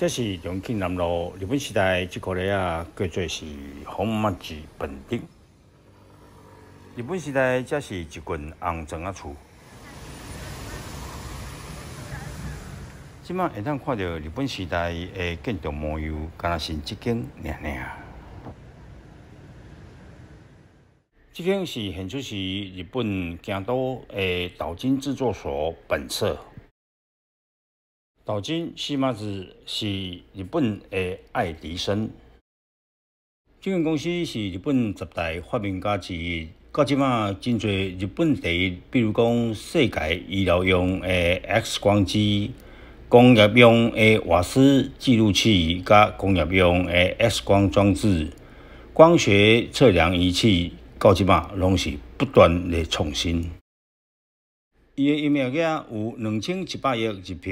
这是重庆南路日本时代，这个咧啊，叫做是红木子本町。日本时代，这是一群红砖啊厝。即卖会当看到日本时代的建筑模样，敢那先即间念念即间是现就是日本京都的岛津制作所本色。岛津西马子是日本的爱迪生。这间公司是日本十大发明家之一。到即马真侪日本第一，比如讲世界医疗用的 X 光机、工业用的瓦斯记录器、甲工业用的 X 光装置、光学测量仪器，到即马拢是不断的创新。伊的疫苗价有两千一百亿一票。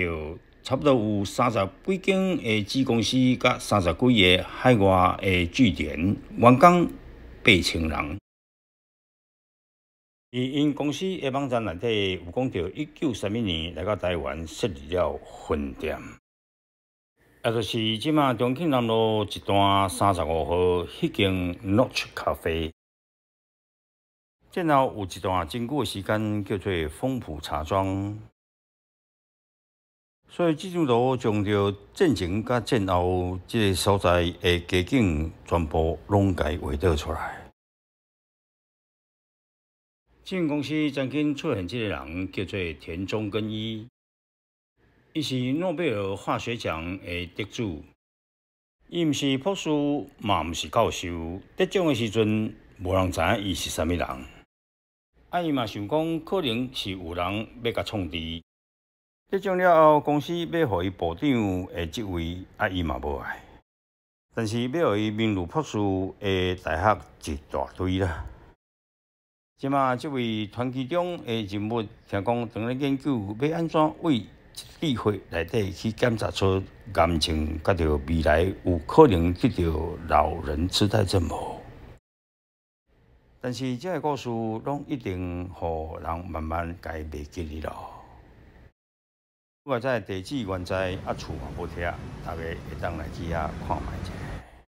差不多有三十几间诶子公司，甲三十几个海外诶据点，员工八千人。而因公司诶网站内底有讲到，一九三一年来到台湾设立了分店，也就是即卖重庆南路一段三十五号迄间 Notch 咖啡。然后有一段真久的时间叫做丰埔茶庄。所以这张图将着战前佮战后即个所在的街景全部拢改画倒出来。这公司曾经出现即个人叫做田中根一，伊是诺贝尔化学奖的得主。伊毋是博士，嘛毋是教授。得奖的时阵，无人知伊是啥物人。伊嘛想讲，可能是有人要佮创治。接种了后，公司要予伊部长的职位，啊，伊嘛无爱；但是要予伊名如博士的大学，一大堆啦。即嘛，即位传奇中的人物，听讲当然研究要安怎为一智慧内底去检查出癌症，甲着未来有可能得到老人痴呆症无？但是这个故事，拢一定予人慢慢改袂记哩咯。如在地址原在阿厝啊，无贴，大家会当来去遐看卖者。